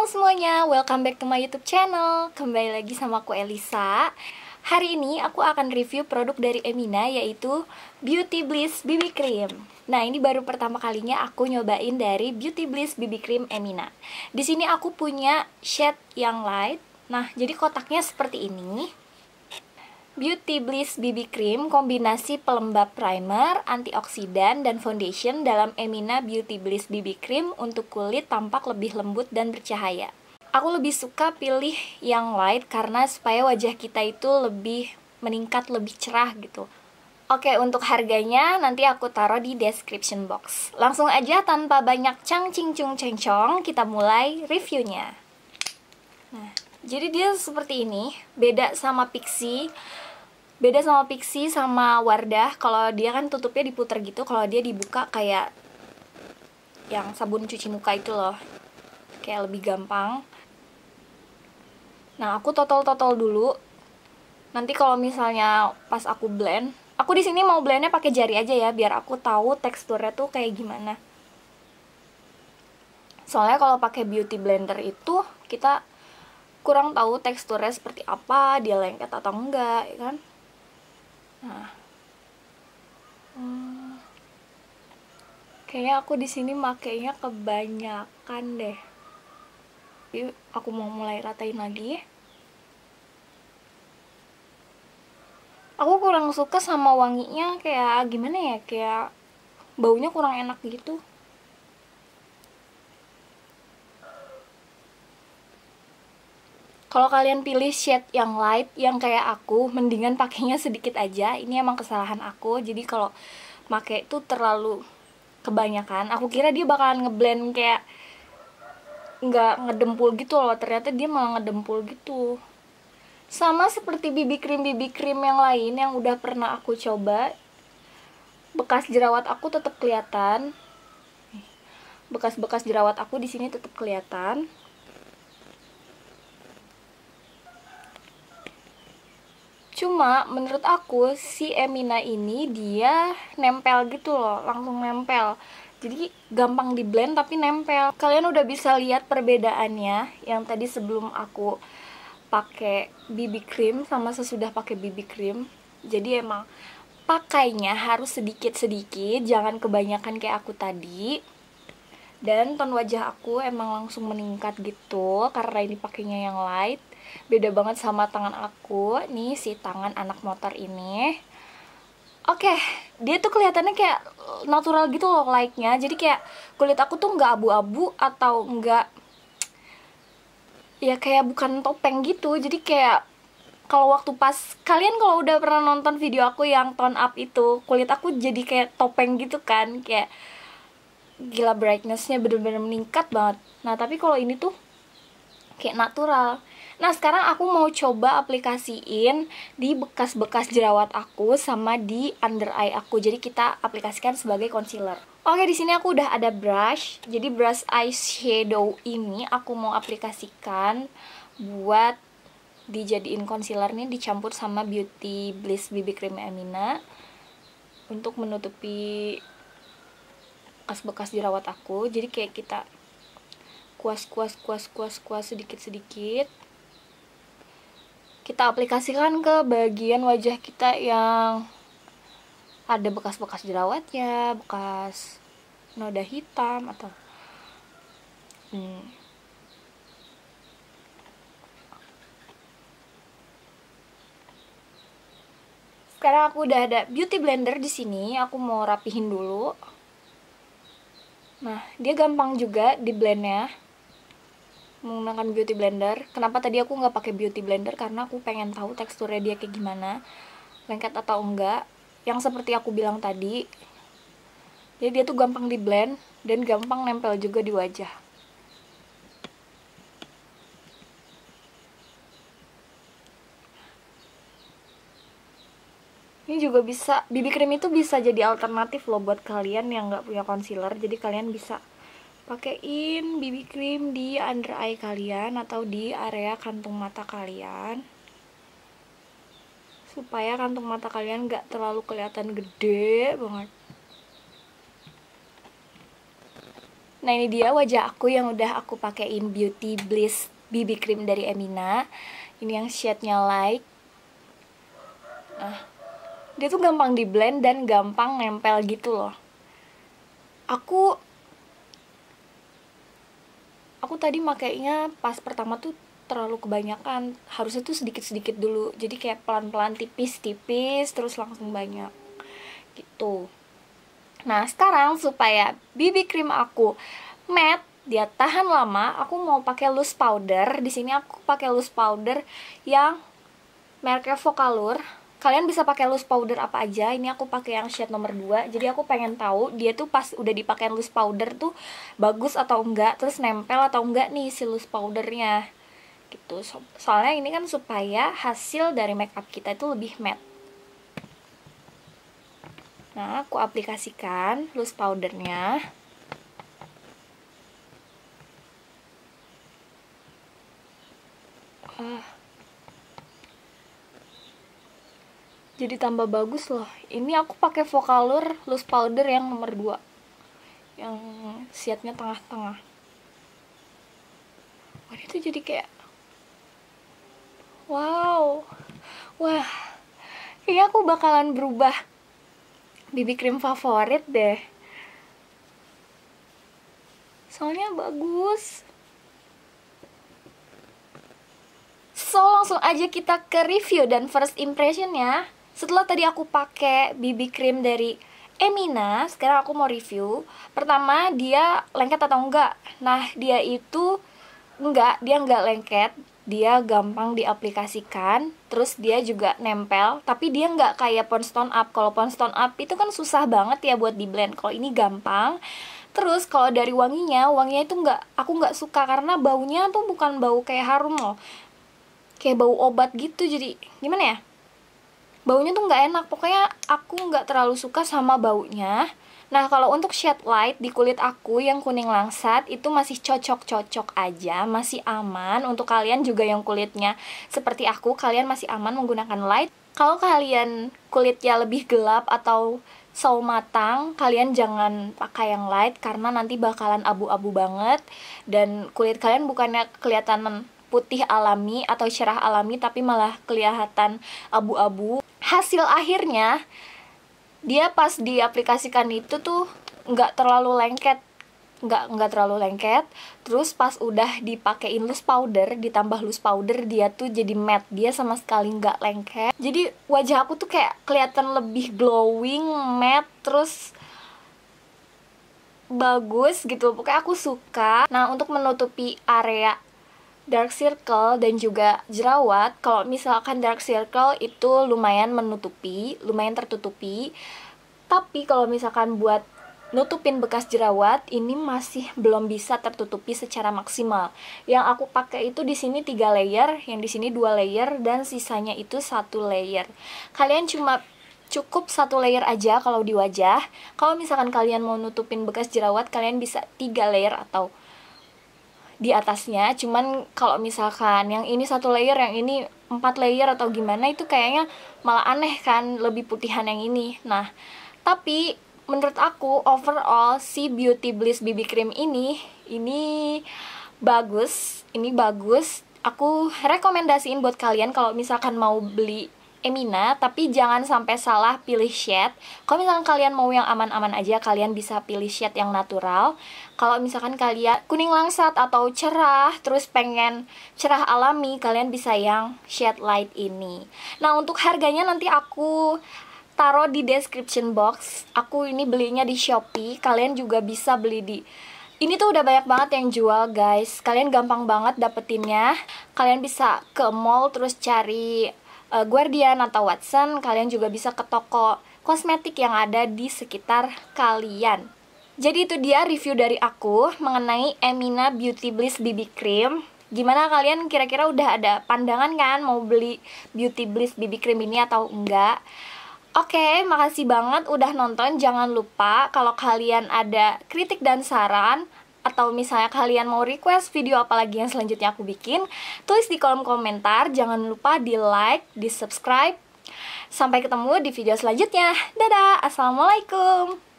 Halo semuanya, welcome back to my YouTube channel. Kembali lagi sama aku Elisa. Hari ini aku akan review produk dari Emina yaitu Beauty Bliss BB Cream. Nah, ini baru pertama kalinya aku nyobain dari Beauty Bliss BB Cream Emina. Di sini aku punya shade yang light. Nah, jadi kotaknya seperti ini. Beauty Bliss BB Cream kombinasi pelembab primer, antioksidan, dan foundation dalam Emina Beauty Bliss BB Cream untuk kulit tampak lebih lembut dan bercahaya. Aku lebih suka pilih yang light karena supaya wajah kita itu lebih meningkat, lebih cerah gitu. Oke, untuk harganya nanti aku taruh di description box. Langsung aja tanpa banyak cang cing cung ceng kita mulai reviewnya. Nah, jadi dia seperti ini, beda sama Pixie. Beda sama Pixie sama Wardah. Kalau dia kan tutupnya diputer gitu, kalau dia dibuka kayak yang sabun cuci muka itu loh. Kayak lebih gampang. Nah, aku totol-totol dulu. Nanti kalau misalnya pas aku blend, aku di sini mau blendnya pakai jari aja ya biar aku tahu teksturnya tuh kayak gimana soalnya kalau pakai beauty blender itu kita kurang tahu teksturnya seperti apa dia lengket atau enggak ya kan nah hmm, kayaknya aku di sini makainya kebanyakan deh yuk aku mau mulai ratain lagi ya aku kurang suka sama wanginya kayak gimana ya kayak baunya kurang enak gitu kalau kalian pilih shade yang light yang kayak aku mendingan pakainya sedikit aja ini emang kesalahan aku jadi kalau pakai itu terlalu kebanyakan aku kira dia bakalan ngeblend kayak nggak ngedempul gitu loh ternyata dia malah ngedempul gitu sama seperti BB cream BB cream yang lain yang udah pernah aku coba bekas jerawat aku tetap kelihatan bekas-bekas jerawat aku di sini tetap kelihatan Cuma menurut aku si Emina ini dia nempel gitu loh, langsung nempel. Jadi gampang di blend tapi nempel. Kalian udah bisa lihat perbedaannya yang tadi sebelum aku pakai BB cream sama sesudah pakai BB cream. Jadi emang pakainya harus sedikit-sedikit, jangan kebanyakan kayak aku tadi dan tone wajah aku emang langsung meningkat gitu karena ini pakainya yang light beda banget sama tangan aku nih si tangan anak motor ini Oke, okay, dia tuh kelihatannya kayak eh, natural gitu loh like-nya. Jadi kayak kulit aku tuh nggak abu-abu atau nggak ya kayak bukan topeng gitu. Jadi kayak kalau waktu pas kalian kalau udah pernah nonton video aku yang tone up itu, kulit aku jadi kayak topeng gitu kan, kayak gila brightnessnya bener-bener meningkat banget nah tapi kalau ini tuh kayak natural nah sekarang aku mau coba aplikasiin di bekas-bekas jerawat aku sama di under eye aku jadi kita aplikasikan sebagai concealer Oke di sini aku udah ada brush jadi brush eye shadow ini aku mau aplikasikan buat dijadiin concealer nih dicampur sama beauty bliss BB cream Amina untuk menutupi bekas-bekas jerawat aku jadi kayak kita kuas kuas kuas kuas kuas sedikit sedikit kita aplikasikan ke bagian wajah kita yang ada bekas-bekas jerawatnya bekas noda hitam atau hmm. sekarang aku udah ada beauty blender di sini aku mau rapihin dulu Nah, dia gampang juga di blendnya menggunakan beauty blender. Kenapa tadi aku nggak pakai beauty blender? Karena aku pengen tahu teksturnya dia kayak gimana, lengket atau enggak. Yang seperti aku bilang tadi, jadi dia tuh gampang di blend dan gampang nempel juga di wajah. ini juga bisa BB cream itu bisa jadi alternatif loh buat kalian yang nggak punya concealer jadi kalian bisa pakaiin BB cream di under eye kalian atau di area kantung mata kalian supaya kantung mata kalian nggak terlalu kelihatan gede banget nah ini dia wajah aku yang udah aku pakein beauty bliss BB cream dari Emina ini yang shade-nya light nah dia tuh gampang di blend dan gampang nempel gitu loh aku aku tadi makainya pas pertama tuh terlalu kebanyakan harusnya tuh sedikit-sedikit dulu jadi kayak pelan-pelan tipis-tipis terus langsung banyak gitu nah sekarang supaya BB cream aku matte dia tahan lama aku mau pakai loose powder di sini aku pakai loose powder yang merknya Vocalour kalian bisa pakai loose powder apa aja ini aku pakai yang shade nomor 2 jadi aku pengen tahu dia tuh pas udah dipakai loose powder tuh bagus atau enggak terus nempel atau enggak nih si loose powdernya gitu so soalnya ini kan supaya hasil dari makeup kita itu lebih matte nah aku aplikasikan loose powdernya jadi tambah bagus loh ini aku pakai vokalur loose powder yang nomor 2 yang siatnya tengah-tengah wah itu jadi kayak wow wah kayaknya aku bakalan berubah BB cream favorit deh soalnya bagus so langsung aja kita ke review dan first impression ya setelah tadi aku pakai BB cream dari Emina, sekarang aku mau review. Pertama, dia lengket atau enggak? Nah, dia itu enggak, dia enggak lengket, dia gampang diaplikasikan, terus dia juga nempel, tapi dia enggak kayak ponstone Up. Kalau ponstone Up itu kan susah banget ya buat di blend. Kalau ini gampang. Terus kalau dari wanginya, wanginya itu enggak aku enggak suka karena baunya tuh bukan bau kayak harum loh. Kayak bau obat gitu. Jadi gimana ya? baunya tuh nggak enak pokoknya aku nggak terlalu suka sama baunya Nah, kalau untuk shade light di kulit aku yang kuning langsat itu masih cocok-cocok aja, masih aman. Untuk kalian juga yang kulitnya seperti aku, kalian masih aman menggunakan light. Kalau kalian kulitnya lebih gelap atau sawo matang, kalian jangan pakai yang light karena nanti bakalan abu-abu banget dan kulit kalian bukannya kelihatan putih alami atau cerah alami tapi malah kelihatan abu-abu hasil akhirnya dia pas diaplikasikan itu tuh nggak terlalu lengket nggak nggak terlalu lengket terus pas udah dipakein loose powder ditambah loose powder dia tuh jadi matte dia sama sekali nggak lengket jadi wajah aku tuh kayak kelihatan lebih glowing matte terus bagus gitu pokoknya aku suka nah untuk menutupi area dark circle dan juga jerawat, kalau misalkan dark circle itu lumayan menutupi, lumayan tertutupi. Tapi kalau misalkan buat nutupin bekas jerawat ini masih belum bisa tertutupi secara maksimal. Yang aku pakai itu di sini tiga layer, yang di sini dua layer dan sisanya itu satu layer. Kalian cuma cukup satu layer aja kalau di wajah. Kalau misalkan kalian mau nutupin bekas jerawat, kalian bisa tiga layer atau di atasnya cuman kalau misalkan yang ini satu layer yang ini empat layer atau gimana itu kayaknya malah aneh kan lebih putihan yang ini nah tapi menurut aku overall si Beauty Bliss BB Cream ini ini bagus ini bagus aku rekomendasiin buat kalian kalau misalkan mau beli Emina, tapi jangan sampai salah pilih shade. Kalau misalkan kalian mau yang aman-aman aja, kalian bisa pilih shade yang natural. Kalau misalkan kalian kuning langsat atau cerah, terus pengen cerah alami, kalian bisa yang shade light ini. Nah, untuk harganya nanti aku taruh di description box. Aku ini belinya di Shopee, kalian juga bisa beli di ini tuh udah banyak banget yang jual guys Kalian gampang banget dapetinnya Kalian bisa ke mall terus cari uh, Guardian atau Watson, kalian juga bisa ke toko kosmetik yang ada di sekitar kalian. Jadi itu dia review dari aku mengenai Emina Beauty Bliss BB Cream. Gimana kalian kira-kira udah ada pandangan kan mau beli Beauty Bliss BB Cream ini atau enggak? Oke, okay, makasih banget udah nonton. Jangan lupa kalau kalian ada kritik dan saran atau misalnya kalian mau request video apa lagi yang selanjutnya aku bikin, tulis di kolom komentar. Jangan lupa di like, di subscribe. Sampai ketemu di video selanjutnya. Dadah, assalamualaikum.